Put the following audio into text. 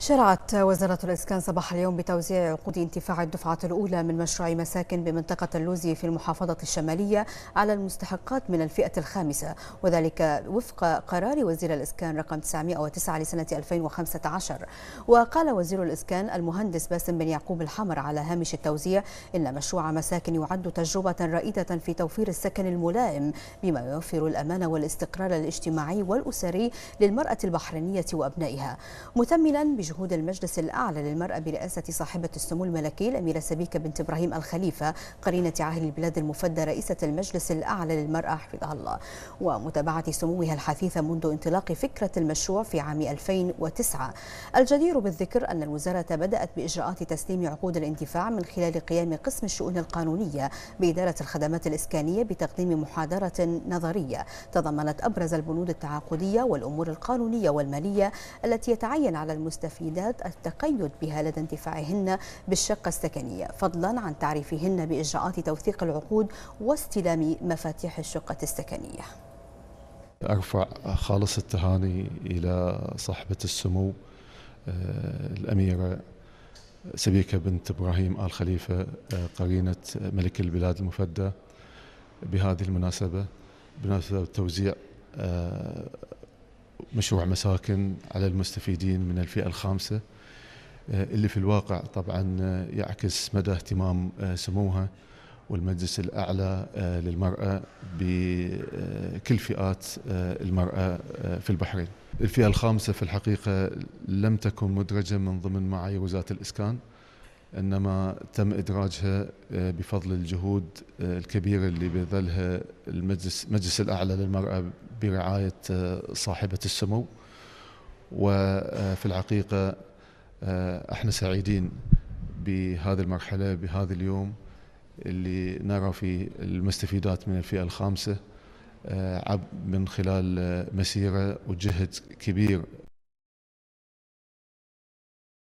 شرعت وزارة الإسكان صباح اليوم بتوزيع عقود انتفاع الدفعة الأولى من مشروع مساكن بمنطقة اللوزي في المحافظة الشمالية على المستحقات من الفئة الخامسة وذلك وفق قرار وزير الإسكان رقم 909 لسنة 2015 وقال وزير الإسكان المهندس باسم بن يعقوب الحمر على هامش التوزيع إن مشروع مساكن يعد تجربة رائدة في توفير السكن الملائم بما يوفر الأمان والاستقرار الاجتماعي والأسري للمرأة البحرينية وأبنائها مثمنا جهود المجلس الأعلى للمرأة برئاسة صاحبة السمو الملكي الأميرة سبيكة بنت إبراهيم الخليفة قرينة عاهل البلاد المفدى رئيسة المجلس الأعلى للمرأة حفظها الله ومتابعة سموها الحثيثة منذ انطلاق فكرة المشروع في عام 2009 الجدير بالذكر أن الوزارة بدأت بإجراءات تسليم عقود الانتفاع من خلال قيام قسم الشؤون القانونية بإدارة الخدمات الإسكانية بتقديم محاضرة نظرية تضمنت أبرز البنود التعاقدية والأمور القانونية والمالية التي يتعين على المستفيد المستفيدات التقيد بها لدى انتفاعهن بالشقة السكنية فضلا عن تعريفهن بإجراءات توثيق العقود واستلام مفاتيح الشقة السكنية أرفع خالص التهاني إلى صاحبة السمو آه، الأميرة سبيكة بنت إبراهيم آل خليفة آه، قرينة ملك البلاد المفدى بهذه المناسبة بمناسبة توزيع آه، مشروع مساكن على المستفيدين من الفئة الخامسة آه، اللي في الواقع طبعا آه، يعكس مدى اهتمام آه، سموها والمجلس الأعلى للمرأة بكل فئات المرأة في البحرين الفئة الخامسة في الحقيقة لم تكن مدرجة من ضمن معايير وزارة الإسكان انما تم ادراجها آه، بفضل الجهود آه، الكبيره اللي بذلها المجلس مجلس الاعلى للمراه برعايه آه، صاحبه السمو وفي الحقيقه احنا سعيدين بهذه المرحله بهذا اليوم اللي نرى فيه المستفيدات من الفئه الخامسه من خلال مسيره وجهد كبير